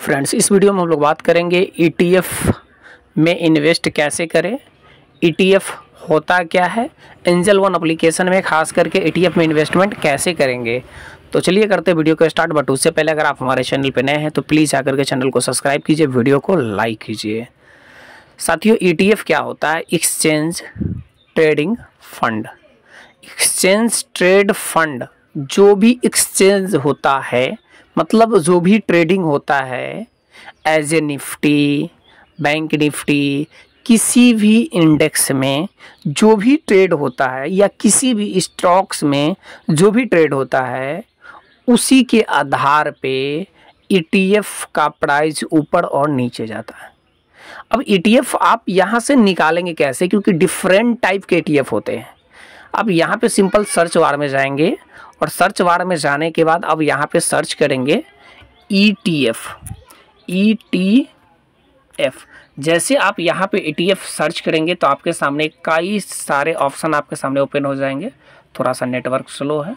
friends इस video में हम लोग बात करेंगे ईटीएफ e में इन्वेस्ट कैसे करें ईटीएफ e होता क्या है एंजल वन अप्लीकेशन में खास करके ईटीएफ e में इन्वेस्टमेंट कैसे करेंगे तो चलिए करते वीडियो को स्टार्ट बट उससे पहले अगर आप हमारे चैनल पर नए हैं तो प्लीज़ आकर के चैनल को सब्सक्राइब कीजिए वीडियो को लाइक कीजिए साथियों ई क्या होता है exchange trading fund exchange trade fund जो भी एक्सचेंज होता है मतलब जो भी ट्रेडिंग होता है as a Nifty bank Nifty किसी भी इंडेक्स में जो भी ट्रेड होता है या किसी भी स्टॉक्स में जो भी ट्रेड होता है उसी के आधार पे ईटीएफ e का प्राइस ऊपर और नीचे जाता है अब ईटीएफ e आप यहाँ से निकालेंगे कैसे क्योंकि डिफरेंट टाइप के ईटीएफ e होते हैं अब यहाँ पे सिंपल सर्च वार में जाएंगे और सर्च वार में जाने के बाद अब यहाँ पे सर्च करेंगे E T F E T F जैसे आप यहाँ पे ई टी एफ सर्च करेंगे तो आपके सामने कई सारे ऑप्शन आपके सामने ओपन हो जाएंगे थोड़ा सा नेटवर्क स्लो है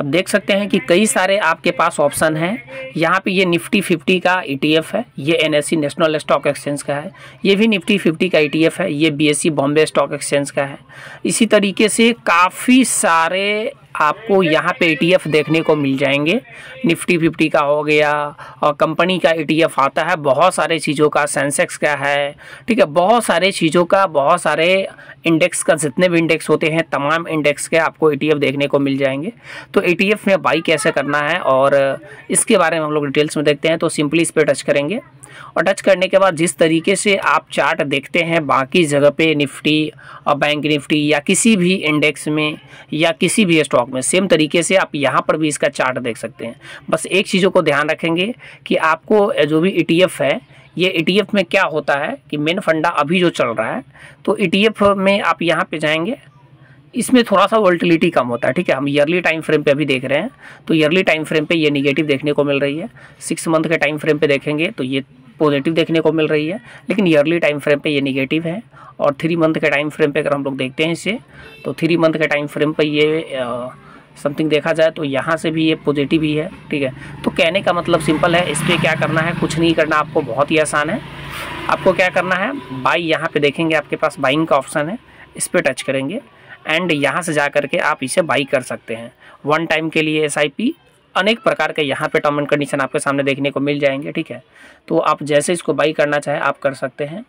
अब देख सकते हैं कि कई सारे आपके पास ऑप्शन हैं यहाँ पे ये निफ्टी फिफ्टी का ईटीएफ e है ये एनएससी नेशनल स्टॉक एक्सचेंज का है ये भी निफ्टी फिफ्टी का ईटीएफ e है ये बीएससी बॉम्बे स्टॉक एक्सचेंज का है इसी तरीके से काफ़ी सारे आपको यहाँ पे ई e देखने को मिल जाएंगे निफ्टी फिफ्टी का हो गया और कंपनी का ई e आता है बहुत सारे चीज़ों का सेंसेक्स का है ठीक है बहुत सारे चीज़ों का बहुत सारे इंडेक्स का जितने भी इंडेक्स होते हैं तमाम इंडेक्स के आपको ई e देखने को मिल जाएंगे तो ई में बाई कैसे करना है और इसके बारे में हम लोग डिटेल्स में देखते हैं तो सिंपली इस पर टच करेंगे और टच करने के बाद जिस तरीके से आप चार्ट देखते हैं बाकी जगह पे निफ्टी और बैंक निफ्टी या किसी भी इंडेक्स में या किसी भी स्टॉक ब्लॉक में सेम तरीके से आप यहाँ पर भी इसका चार्ट देख सकते हैं बस एक चीज़ों को ध्यान रखेंगे कि आपको जो भी ई e है ये ई e में क्या होता है कि मेन फंडा अभी जो चल रहा है तो ई e में आप यहाँ पर जाएंगे इसमें थोड़ा सा वोल्टिलिटी कम होता है ठीक है हम ईयरली टाइम फ्रेम पे अभी देख रहे हैं तो ईयरली टाइम फ्रेम पे ये नेगेटिव देखने को मिल रही है सिक्स मंथ के टाइम फ्रेम पे देखेंगे तो ये पॉजिटिव देखने को मिल रही है लेकिन ईयरली टाइम फ्रेम पे ये निगेटिव है और थ्री मंथ के टाइम फ्रेम पे अगर हम लोग देखते हैं इसे तो थ्री मंथ के टाइम फ्रेम पर ये समथिंग देखा जाए तो यहाँ से भी ये पॉजिटिव ही है ठीक है तो कहने का मतलब सिंपल है इस पर क्या करना है कुछ नहीं करना आपको बहुत ही आसान है आपको क्या करना है बाई यहाँ पर देखेंगे आपके पास बाइंग का ऑप्शन है इस पर टच करेंगे एंड यहाँ से जा करके आप इसे बाई कर सकते हैं वन टाइम के लिए एस अनेक प्रकार के यहाँ पे टर्म एंड कंडीशन आपके सामने देखने को मिल जाएंगे ठीक है तो आप जैसे इसको बाई करना चाहे आप कर सकते हैं